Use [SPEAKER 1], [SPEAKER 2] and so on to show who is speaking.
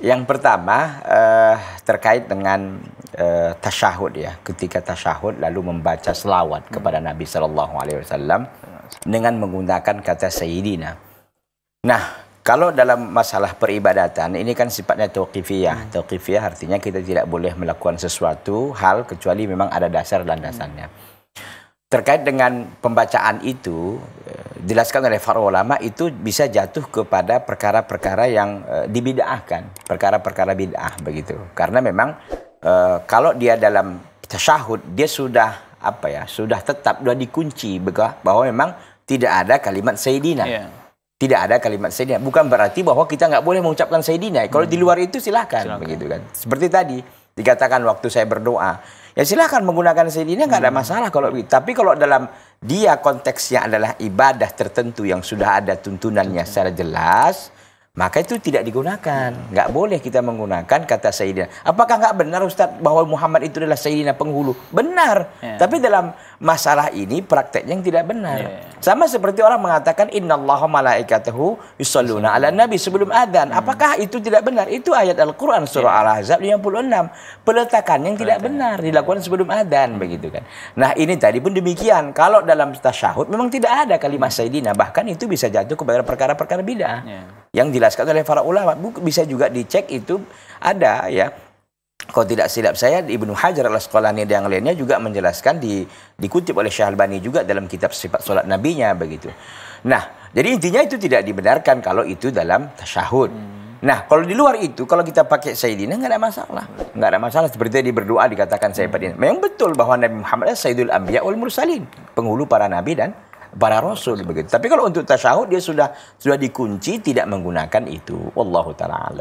[SPEAKER 1] Yang pertama eh, terkait dengan eh, tasyahud ya, ketika tasyahud lalu membaca selawat kepada hmm. Nabi Shallallahu Alaihi Wasallam dengan menggunakan kata Sayyidina. Nah, kalau dalam masalah peribadatan ini kan sifatnya tauqifiyah. Hmm. Tauqifiyah artinya kita tidak boleh melakukan sesuatu hal kecuali memang ada dasar landasannya. Hmm. Terkait dengan pembacaan itu, eh, dijelaskan oleh para ulama itu bisa jatuh kepada perkara-perkara yang e, dibidahkan, perkara-perkara bidah begitu. Karena memang e, kalau dia dalam tasyahud dia sudah apa ya, sudah tetap sudah dikunci bahwa memang tidak ada kalimat sayyidina. Yeah. Tidak ada kalimat sayyidina. Bukan berarti bahwa kita nggak boleh mengucapkan sayyidina. Kalau hmm. di luar itu silakan begitu kan. Seperti tadi Dikatakan waktu saya berdoa. Ya silahkan menggunakan sendirinya nggak ada hmm. masalah kalau tapi kalau dalam dia konteksnya adalah ibadah tertentu yang sudah ada tuntunannya secara jelas, maka itu tidak digunakan. Nggak boleh kita menggunakan kata Sayyidina. Apakah nggak benar Ustaz bahwa Muhammad itu adalah Sayyidina penghulu? Benar. Yeah. Tapi dalam masalah ini prakteknya yang tidak benar. Yeah. Sama seperti orang mengatakan Inna Allah malaikatahu yusalluna ala nabi sebelum adzan. Hmm. Apakah itu tidak benar? Itu ayat Al-Quran surah yeah. Al-Ahzab 56. Peletakan yang tidak benar dilakukan sebelum hmm. Begitu kan. Nah ini tadi pun demikian. Kalau dalam tasyahud memang tidak ada kalimat Sayyidina. Bahkan itu bisa jatuh kepada perkara-perkara bid'ah. Yeah. Yang dijelaskan oleh para ulama bisa juga dicek itu ada ya kalau tidak silap saya Ibnu Hajar al Asqalani dan yang lainnya juga menjelaskan di, dikutip oleh Syahalbani juga dalam kitab sifat sholat nabinya begitu. Nah, jadi intinya itu tidak dibenarkan kalau itu dalam tasyahud. Hmm. Nah, kalau di luar itu, kalau kita pakai Sayyidina, nggak ada masalah. Nggak ada masalah. Seperti tadi berdoa dikatakan saya Sayyidina. Hmm. Memang betul bahwa Nabi Muhammad adalah Sayyidul Anbiya wal Mursalin. Penghulu para nabi dan para rasul begitu. Tapi kalau untuk tasyahud dia sudah sudah dikunci tidak menggunakan itu. Wallahu taala